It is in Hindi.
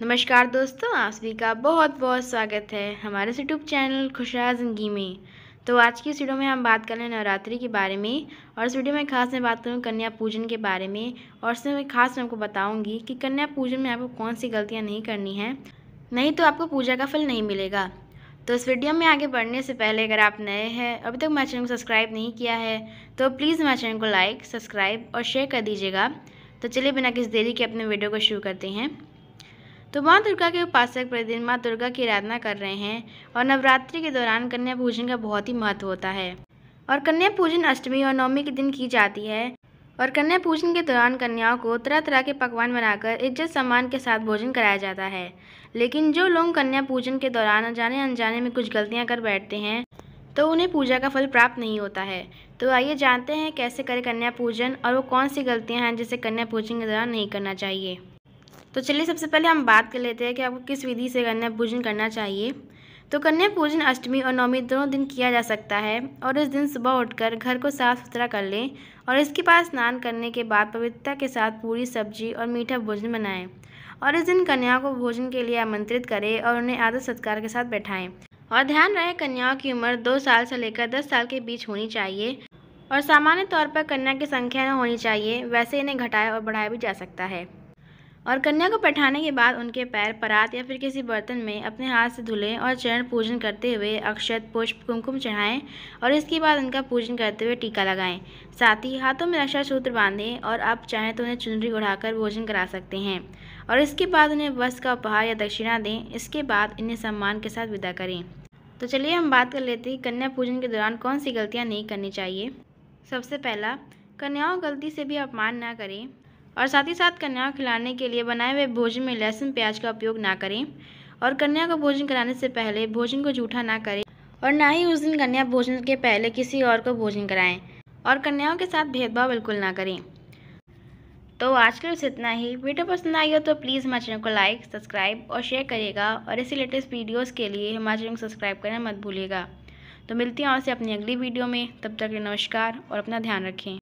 नमस्कार दोस्तों आप सभी का बहुत बहुत स्वागत है हमारे यूट्यूब चैनल खुशहाल ज़िंदगी में तो आज की इस वीडियो में हम बात कर रहे हैं नवरात्रि के बारे में और इस वीडियो में खास मैं बात करूँ कन्या पूजन के बारे में और इसमें मैं खास मैं आपको बताऊँगी कि कन्या पूजन में आपको कौन सी गलतियाँ नहीं करनी है नहीं तो आपको पूजा का फल नहीं मिलेगा तो इस वीडियो में आगे बढ़ने से पहले अगर आप नए हैं अभी तक तो मेरे चैनल को सब्सक्राइब नहीं किया है तो प्लीज़ मेरे चैनल को लाइक सब्सक्राइब और शेयर कर दीजिएगा तो चलिए बिना किसी देरी के अपने वीडियो को शुरू करते हैं तो माँ दुर्गा के उपासक प्रतिदिन माँ दुर्गा की आराधना कर रहे हैं और नवरात्रि के दौरान कन्या पूजन का बहुत ही महत्व होता है और कन्या पूजन अष्टमी और नवमी के दिन की जाती है और कन्या पूजन के दौरान कन्याओं को तरह तरह के पकवान बनाकर इज्जत सम्मान के साथ भोजन कराया जाता है लेकिन जो लोग कन्या पूजन के दौरान जाने अनजाने में कुछ गलतियाँ कर बैठते हैं तो उन्हें पूजा का फल प्राप्त नहीं होता है तो आइए जानते हैं कैसे करें कन्या पूजन और वो कौन सी गलतियाँ हैं जिसे कन्या पूजन के दौरान नहीं करना चाहिए तो चलिए सबसे पहले हम बात कर लेते हैं कि आपको किस विधि से कन्या पूजन करना चाहिए तो कन्या पूजन अष्टमी और नवमी दोनों दिन किया जा सकता है और इस दिन सुबह उठकर घर को साफ सुथरा कर लें और इसके पास स्नान करने के बाद पवित्रता के साथ पूरी सब्जी और मीठा भोजन बनाएं और इस दिन कन्याओं को भोजन के लिए आमंत्रित करें और उन्हें आदर सत्कार के साथ बैठाएं और ध्यान रहे कन्याओं की उम्र दो साल से लेकर दस साल के बीच होनी चाहिए और सामान्य तौर पर कन्या की संख्या न होनी चाहिए वैसे इन्हें घटाया और बढ़ाया भी जा सकता है और कन्या को बैठाने के बाद उनके पैर परात या फिर किसी बर्तन में अपने हाथ से धुलें और चरण पूजन करते हुए अक्षत पुष्प कुमकुम चढ़ाएं और इसके बाद उनका पूजन करते हुए टीका लगाएं साथ ही हाथों में रक्षा सूत्र बांधें और आप चाहें तो उन्हें चुनरी उड़ाकर भोजन करा सकते हैं और इसके बाद उन्हें बस का उपहार या दक्षिणा दें इसके बाद इन्हें सम्मान के साथ विदा करें तो चलिए हम बात कर लेते हैं कन्या पूजन के दौरान कौन सी गलतियाँ नहीं करनी चाहिए सबसे पहला कन्याओं गलती से भी अपमान ना करें और साथ ही साथ कन्या को खिलाने के लिए बनाए हुए भोजन में लहसुन प्याज का उपयोग ना करें और कन्या को भोजन कराने से पहले भोजन को जूठा ना करें और ना ही उस दिन कन्या भोजन के पहले किसी और को भोजन कराएं और कन्याओं के साथ भेदभाव बिल्कुल ना करें तो आज के लिए इतना ही वीडियो पसंद आई हो तो प्लीज़ हमारे चैनल को लाइक सब्सक्राइब और शेयर करिएगा और ऐसी लेटेस्ट वीडियोज़ के लिए हमारे चैनल को सब्सक्राइब करना मत भूलिएगा तो मिलती हैं आपसे अपनी अगली वीडियो में तब तक नमस्कार और अपना ध्यान रखें